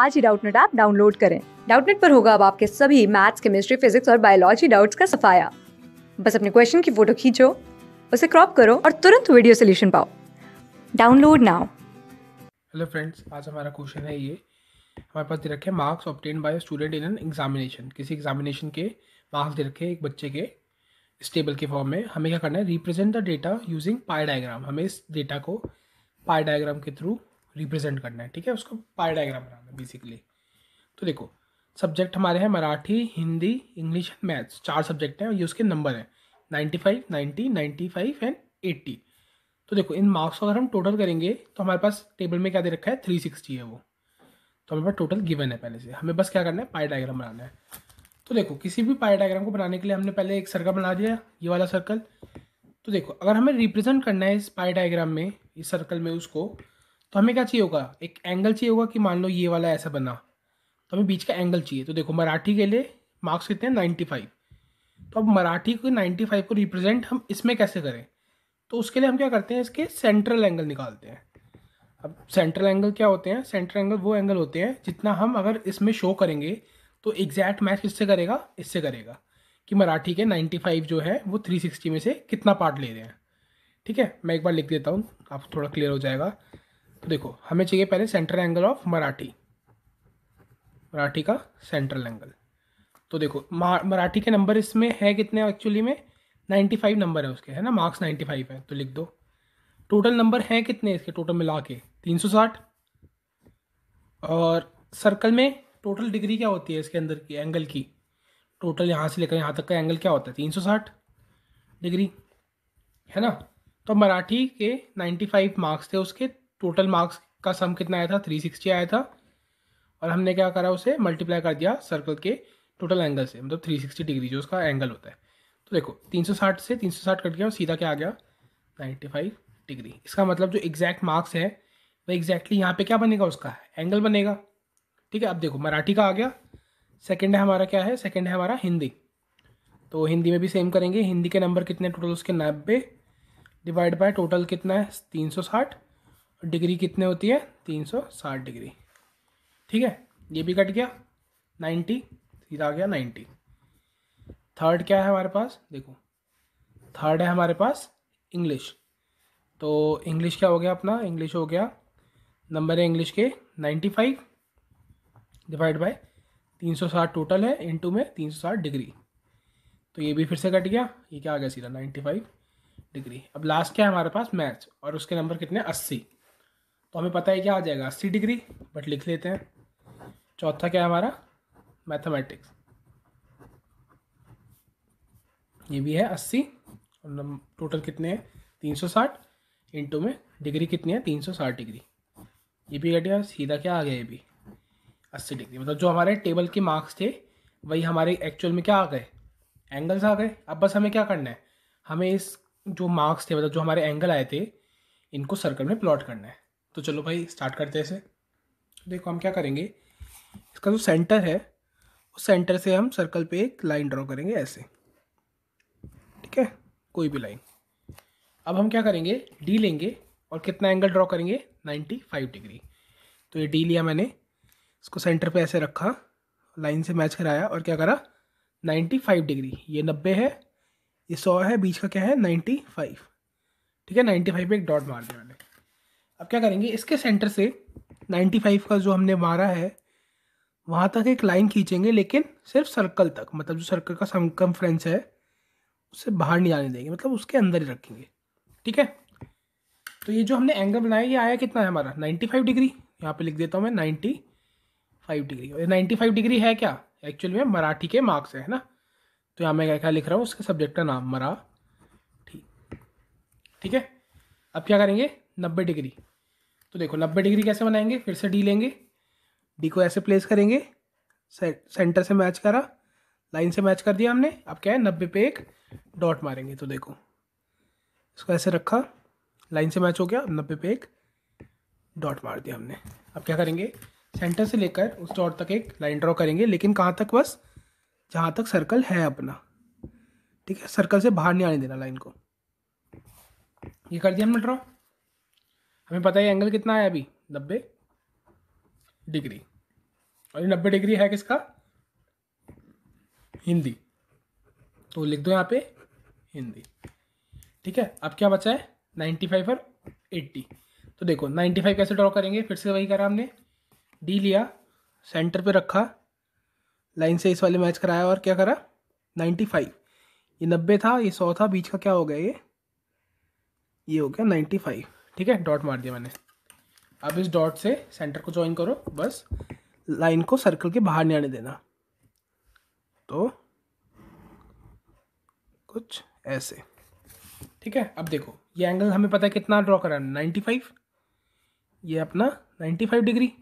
आज ही Doubtnut app download करें डाउटनेट पर होगा अब आपके सभी मैथ्स केमिस्ट्री फिजिक्स और बायोलॉजी डाउट्स का सफाया बस अपने क्वेश्चन की फोटो खींचो उसे क्रॉप करो और तुरंत वीडियो सोल्यूशन पाओ डाउनलोड नाउ हेलो फ्रेंड्स आज हमारा क्वेश्चन है ये हमारे पास दे रखे हैं marks obtain by student in an examination किसी एग्जामिनेशन के मार्क्स दे रखे एक बच्चे के इस टेबल के फॉर्म में हमें क्या करना है represent the data using pie diagram हमें इस डेटा को पाई डायग्राम के थ्रू रिप्रेजेंट करना है ठीक है उसको पाई डायग्राम बनाना है बेसिकली तो देखो सब्जेक्ट हमारे हैं Marathi Hindi English and maths चार सब्जेक्ट हैं और ये उसके नंबर हैं ninety five ninety ninety five and eighty तो देखो इन मार्क्स को अगर हम टोटल करेंगे तो हमारे पास टेबल में क्या दे रखा है थ्री सिक्सटी है वो तो हमारे पास टोटल गिवन है पहले से हमें बस क्या करना है पाई डायग्राम बनाना है तो देखो किसी भी पाई डायग्राम को बनाने के लिए हमने पहले एक सर्कल बना दिया ये वाला सर्कल तो देखो अगर हमें रिप्रेजेंट करना है इस पाई डायग्राम में इस सर्कल में उसको तो हमें क्या चाहिए होगा एक एंगल चाहिए होगा कि मान लो ये वाला ऐसा बना तो हमें बीच का एंगल चाहिए तो देखो मराठी के लिए मार्क्स कितने हैं नाइन्टी फाइव तो अब मराठी को नाइन्टी फाइव को रिप्रेजेंट हम इसमें कैसे करें तो उसके लिए हम क्या करते हैं इसके सेंट्रल एंगल निकालते हैं अब सेंट्रल एंगल क्या होते हैं सेंट्रल एंगल वो एंगल होते हैं जितना हम अगर इसमें शो करेंगे तो एग्जैक्ट मैच किससे करेगा इससे करेगा कि मराठी के नाइन्टी फाइव जो है वो थ्री सिक्सटी में से कितना पार्ट ले रहे हैं ठीक है मैं एक बार लिख देता हूँ आप थोड़ा क्लियर हो जाएगा देखो हमें चाहिए पहले central angle of Marathi Marathi का सेंट्रल एंगल तो देखो मराठी के नंबर इसमें है कितने एक्चुअली में 95 नंबर है उसके है ना मार्क्स 95 है तो लिख दो टोटल नंबर हैं कितने इसके टोटल मिला के 360 और सर्कल में टोटल डिग्री क्या होती है इसके अंदर की एंगल की टोटल यहाँ से लेकर यहाँ तक का एंगल क्या होता है साठ डिग्री है ना तो मराठी के 95 मार्क्स थे उसके टोटल मार्क्स का सम कितना आया था 360 आया था और हमने क्या करा उसे मल्टीप्लाई कर दिया सर्कल के टोटल एंगल से मतलब 360 डिग्री जो उसका एंगल होता है तो देखो 360 से 360 कट गया और सीधा क्या आ गया 95 डिग्री इसका मतलब जो एग्जैक्ट मार्क्स है वह एग्जैक्टली यहाँ पे क्या बनेगा उसका एंगल बनेगा ठीक है अब देखो मराठी का आ गया सेकेंड है हमारा क्या है सेकेंड है हमारा हिंदी तो हिंदी में भी सेम करेंगे हिंदी के नंबर कितने टोटल उसके नब्बे डिवाइड बाय टोटल कितना है तीन सौ साठ डिग्री कितने होती है तीन सौ साठ डिग्री ठीक है ये भी कट गया नाइन्टी सीधा आ गया नाइन्टी थर्ड क्या है हमारे पास देखो थर्ड है हमारे पास इंग्लिश तो इंग्लिश क्या हो गया अपना इंग्लिश हो गया नंबर है इंग्लिश के नाइन्टी फाइव डिवाइड बाई तीन सौ साठ टोटल है इनटू में तीन सौ साठ डिग्री तो ये भी फिर से कट गया ये क्या आ गया सीधा नाइन्टी फाइव डिग्री अब लास्ट क्या है हमारे पास मैथ्स और उसके नंबर कितने अस्सी तो हमें पता है क्या आ जाएगा अस्सी डिग्री बट लिख लेते हैं चौथा क्या है हमारा मैथमेटिक्स ये भी है अस्सी टोटल कितने हैं तीन सौ साठ इंटू में डिग्री कितनी है तीन सौ साठ डिग्री ये भी घटिया सीधा क्या आ गया ये भी अस्सी डिग्री मतलब जो हमारे टेबल के मार्क्स थे वही हमारे एक्चुअल में क्या आ गए एंगल्स आ गए अब बस हमें क्या करना है हमें इस जो मार्क्स थे मतलब जो हमारे एंगल आए थे इनको सर्कल में प्लॉट करना है तो चलो भाई स्टार्ट करते हैं इसे देखो हम क्या करेंगे इसका जो सेंटर है उस सेंटर से हम सर्कल पे एक लाइन ड्रॉ करेंगे ऐसे ठीक है कोई भी लाइन अब हम क्या करेंगे डी लेंगे और कितना एंगल ड्रॉ करेंगे 95 डिग्री तो ये डी लिया मैंने इसको सेंटर पे ऐसे रखा लाइन से मैच कराया और क्या करा 95 डिग्री ये 90 है ये 100 है बीच का क्या है 95 ठीक है 95 पे एक डॉट मार दिया मैंने अब क्या करेंगे इसके सेंटर से 95 का जो हमने मारा है वहाँ तक एक लाइन खींचेंगे लेकिन सिर्फ सर्कल तक मतलब जो सर्कल का सरकमफ्रेंस है उससे बाहर नहीं आने देंगे मतलब उसके अंदर ही रखेंगे ठीक है तो ये जो हमने एंगल बनाया ये आया कितना है हमारा 95 डिग्री यहाँ पे लिख देता हूँ मैं 95 डिग्री और ये 95 डिग्री है क्या एक्चुअली में मराठी के मार्क्स है ना तो यहाँ मैं क्या क्या लिख रहा हूँ उसके सब्जेक्ट का नाम मरा ठीक ठीक है अब क्या करेंगे नब्बे डिग्री तो देखो नब्बे डिग्री कैसे बनाएंगे फिर से डी लेंगे डी को ऐसे प्लेस करेंगे से, सेंटर से मैच करा लाइन से मैच कर दिया हमने अब क्या है नब्बे पे एक डॉट मारेंगे तो देखो इसको ऐसे रखा लाइन से मैच हो गया नब्बे पे एक डॉट मार दिया हमने अब क्या करेंगे सेंटर से लेकर उस डॉट तक एक लाइन ड्रॉ करेंगे लेकिन कहाँ तक बस जहाँ तक सर्कल है अपना ठीक है सर्कल से बाहर नहीं आने देना लाइन को ये कर दिया हमने ड्रॉ हमें पता है एंगल कितना है अभी नब्बे डिग्री और ये नब्बे डिग्री है किसका हिंदी तो लिख दो यहाँ पे हिंदी ठीक है अब क्या बचा है नाइन्टी फाइव और एट्टी तो देखो नाइन्टी फाइव कैसे ड्रॉ करेंगे फिर से वही करा हमने डी लिया सेंटर पे रखा लाइन से इस वाले मैच कराया और क्या करा नाइन्टी फाइव ये नब्बे था ये सौ था बीच का क्या हो गया ये ये हो गया नाइन्टी फाइव ठीक है डॉट मार दिया मैंने अब इस डॉट से सेंटर को ज्वाइन करो बस लाइन को सर्कल के बाहर नहीं आने देना तो कुछ ऐसे ठीक है अब देखो ये एंगल हमें पता है कितना ड्रॉ कराना नाइन्टी फाइव ये अपना नाइन्टी फाइव डिग्री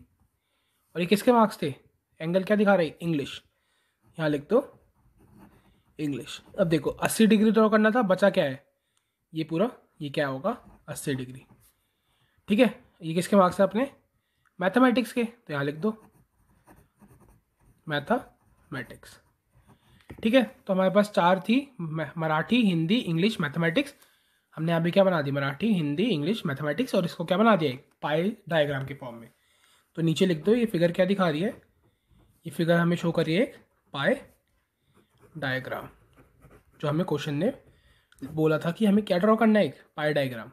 और ये किसके मार्क्स थे एंगल क्या दिखा रही इंग्लिश यहाँ लिख दो इंग्लिश अब देखो अस्सी डिग्री ड्रॉ करना था बचा क्या है ये पूरा ये क्या होगा अस्सी डिग्री ठीक है ये किसके मार्क्स हैं अपने मैथमेटिक्स के तो यहाँ लिख दो मैथमेटिक्स ठीक है तो हमारे पास चार थी मराठी हिंदी इंग्लिश मैथमेटिक्स हमने अभी क्या बना दी मराठी हिंदी इंग्लिश मैथमेटिक्स और इसको क्या बना दिया एक पाई डायग्राम के फॉर्म में तो नीचे लिख दो ये फिगर क्या दिखा रही है ये फिगर हमें शो कर रही है एक पाए डायग्राम जो हमें क्वेश्चन ने बोला था कि हमें क्या ड्रॉ करना है एक पाए डायग्राम